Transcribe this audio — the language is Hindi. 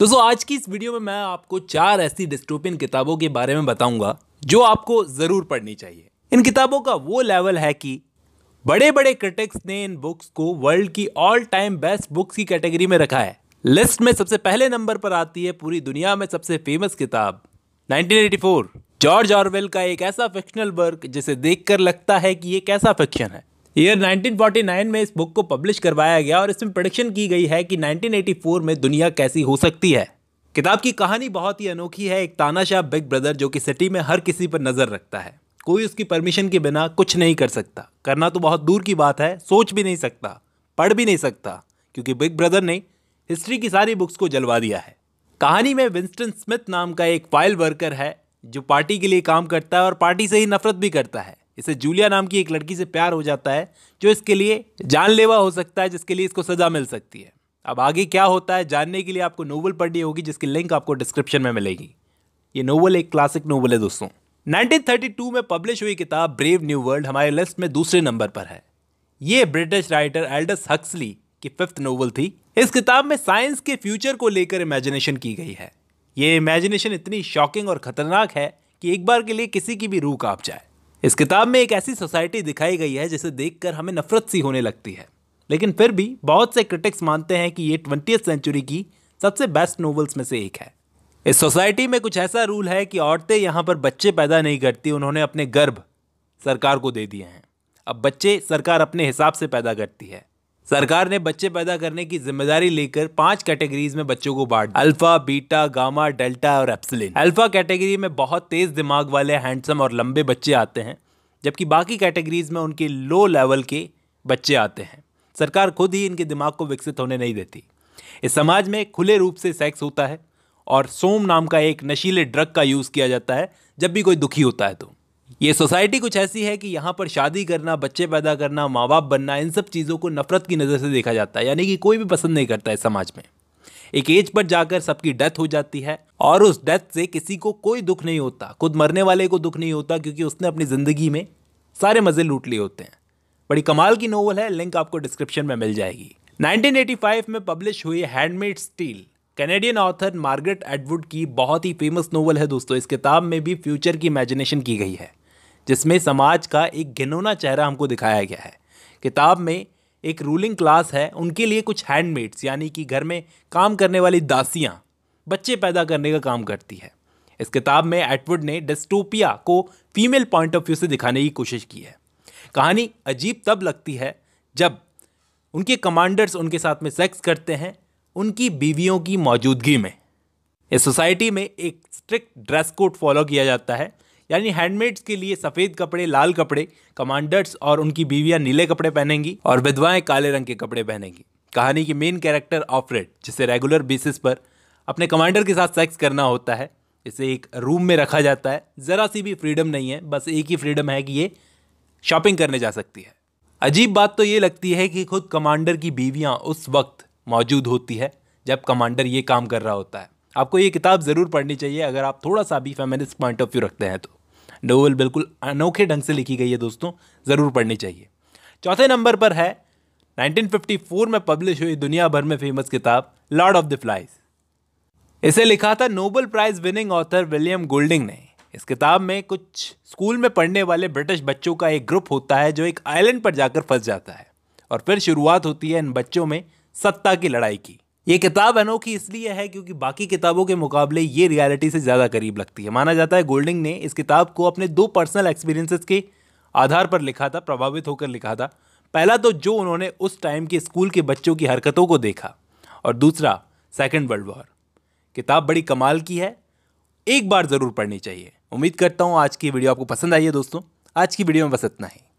दोस्तों आज की इस वीडियो में मैं आपको चार ऐसी डिस्टोपियन किताबों के बारे में बताऊंगा जो आपको ज़रूर पढ़नी चाहिए इन किताबों का वो लेवल है कि बड़े बड़े क्रिटिक्स ने इन बुक्स को वर्ल्ड की ऑल टाइम बेस्ट बुक्स की कैटेगरी में रखा है लिस्ट में सबसे पहले नंबर पर आती है पूरी दुनिया में सबसे फेमस किताब 1984 जॉर्ज ऑरवेल का एक ऐसा फिक्शनल वर्क जिसे देखकर लगता है कि ये कैसा फिक्शन है ईयर 1949 में इस बुक को पब्लिश करवाया गया और इसमें प्रोडिक्शन की गई है कि 1984 में दुनिया कैसी हो सकती है किताब की कहानी बहुत ही अनोखी है एक तानाशाह बिग ब्रदर जो कि सिटी में हर किसी पर नज़र रखता है कोई उसकी परमिशन के बिना कुछ नहीं कर सकता करना तो बहुत दूर की बात है सोच भी नहीं सकता पढ़ भी नहीं सकता क्योंकि बिग ब्रदर ने हिस्ट्री की सारी बुक्स को जलवा दिया है कहानी में विंस्टन स्मिथ नाम का एक फाइल वर्कर है जो पार्टी के लिए काम करता है और पार्टी से ही नफरत भी करता है इसे जूलिया नाम की एक लड़की से प्यार हो जाता है जो इसके लिए जानलेवा हो सकता है जिसके लिए इसको सज़ा मिल सकती है अब आगे क्या होता है जानने के लिए आपको नोवेल पढ़नी होगी जिसकी लिंक आपको डिस्क्रिप्शन में मिलेगी ये नोवेल एक क्लासिक नोवेल है दोस्तों 1932 में पब्लिश हुई किताब ब्रेव न्यू वर्ल्ड हमारे लिस्ट में दूसरे नंबर पर है ये ब्रिटिश राइटर एल्डस हक्सली की फिफ्थ नोवेल थी इस किताब में साइंस के फ्यूचर को लेकर इमेजिनेशन की गई है ये इमेजिनेशन इतनी शॉकिंग और खतरनाक है कि एक बार के लिए किसी की भी रूह कांप जाए इस किताब में एक ऐसी सोसाइटी दिखाई गई है जिसे देखकर हमें नफरत सी होने लगती है लेकिन फिर भी बहुत से क्रिटिक्स मानते हैं कि ये ट्वेंटी सेंचुरी की सबसे बेस्ट नॉवेल्स में से एक है इस सोसाइटी में कुछ ऐसा रूल है कि औरतें यहाँ पर बच्चे पैदा नहीं करती उन्होंने अपने गर्भ सरकार को दे दिए हैं अब बच्चे सरकार अपने हिसाब से पैदा करती है सरकार ने बच्चे पैदा करने की जिम्मेदारी लेकर पांच कैटेगरीज में बच्चों को बांट अल्फा बीटा गामा डेल्टा और एप्सिलिन अल्फा कैटेगरी में बहुत तेज दिमाग वाले हैंडसम और लंबे बच्चे आते हैं जबकि बाकी कैटेगरीज में उनके लो लेवल के बच्चे आते हैं सरकार खुद ही इनके दिमाग को विकसित होने नहीं देती इस समाज में खुले रूप से सेक्स होता है और सोम नाम का एक नशीले ड्रग का यूज़ किया जाता है जब भी कोई दुखी होता है तो ये सोसाइटी कुछ ऐसी है कि यहाँ पर शादी करना बच्चे पैदा करना माँ बाप बनना इन सब चीज़ों को नफरत की नज़र से देखा जाता है यानी कि कोई भी पसंद नहीं करता है समाज में एक एज पर जाकर सबकी डेथ हो जाती है और उस डेथ से किसी को कोई दुख नहीं होता खुद मरने वाले को दुख नहीं होता क्योंकि उसने अपनी ज़िंदगी में सारे मज़े लूट लिए होते हैं बड़ी कमाल की नोवल है लिंक आपको डिस्क्रिप्शन में मिल जाएगी 1985 में पब्लिश हुई handmaid's tale Canadian author Margaret Atwood की बहुत ही फेमस नोवेल है दोस्तों इस किताब में भी फ्यूचर की इमेजिनेशन की गई है जिसमें समाज का एक घिनौना चेहरा हमको दिखाया गया है किताब में एक रूलिंग क्लास है उनके लिए कुछ हैंडमेड्स यानी कि घर में काम करने वाली दासियाँ बच्चे पैदा करने का काम करती है इस किताब में एटवुड ने डिस्टोपिया को फीमेल पॉइंट ऑफ व्यू से दिखाने की कोशिश की है कहानी अजीब तब लगती है जब उनके कमांडर्स उनके साथ में सेक्स करते हैं उनकी बीवियों की मौजूदगी में इस सोसाइटी में एक स्ट्रिक्ट ड्रेस कोड फॉलो किया जाता है यानी हैंडमेड्स के लिए सफ़ेद कपड़े लाल कपड़े कमांडर्स और उनकी बीवियाँ नीले कपड़े पहनेंगी और विधवाएं काले रंग के कपड़े पहनेंगी कहानी की मेन कैरेक्टर ऑफरेड जिसे रेगुलर बेसिस पर अपने कमांडर के साथ सेक्स करना होता है इसे एक रूम में रखा जाता है ज़रा सी भी फ्रीडम नहीं है बस एक ही फ्रीडम है कि ये शॉपिंग करने जा सकती है अजीब बात तो ये लगती है कि खुद कमांडर की बीवियाँ उस वक्त मौजूद होती है जब कमांडर ये काम कर रहा होता है आपको ये किताब ज़रूर पढ़नी चाहिए अगर आप थोड़ा सा भी फेमिनिस्ट पॉइंट ऑफ व्यू रखते हैं तो नोवेल बिल्कुल अनोखे ढंग से लिखी गई है दोस्तों ज़रूर पढ़नी चाहिए चौथे नंबर पर है 1954 में पब्लिश हुई दुनिया भर में फेमस किताब लॉर्ड ऑफ द फ्लाइज इसे लिखा था Nobel prize winning author William Golding ने इस किताब में कुछ स्कूल में पढ़ने वाले ब्रिटिश बच्चों का एक ग्रुप होता है जो एक आइलैंड पर जाकर फंस जाता है और फिर शुरुआत होती है इन बच्चों में सत्ता की लड़ाई की ये किताब अनोखी इसलिए है क्योंकि बाकी किताबों के मुकाबले ये रियलिटी से ज़्यादा करीब लगती है माना जाता है गोल्डिंग ने इस किताब को अपने दो पर्सनल एक्सपीरियंसेस के आधार पर लिखा था प्रभावित होकर लिखा था पहला तो जो उन्होंने उस टाइम के स्कूल के बच्चों की हरकतों को देखा और दूसरा सेकेंड वर्ल्ड वॉर किताब बड़ी कमाल की है एक बार ज़रूर पढ़नी चाहिए उम्मीद करता हूँ आज की वीडियो आपको पसंद आई है दोस्तों आज की वीडियो में बस इतना ही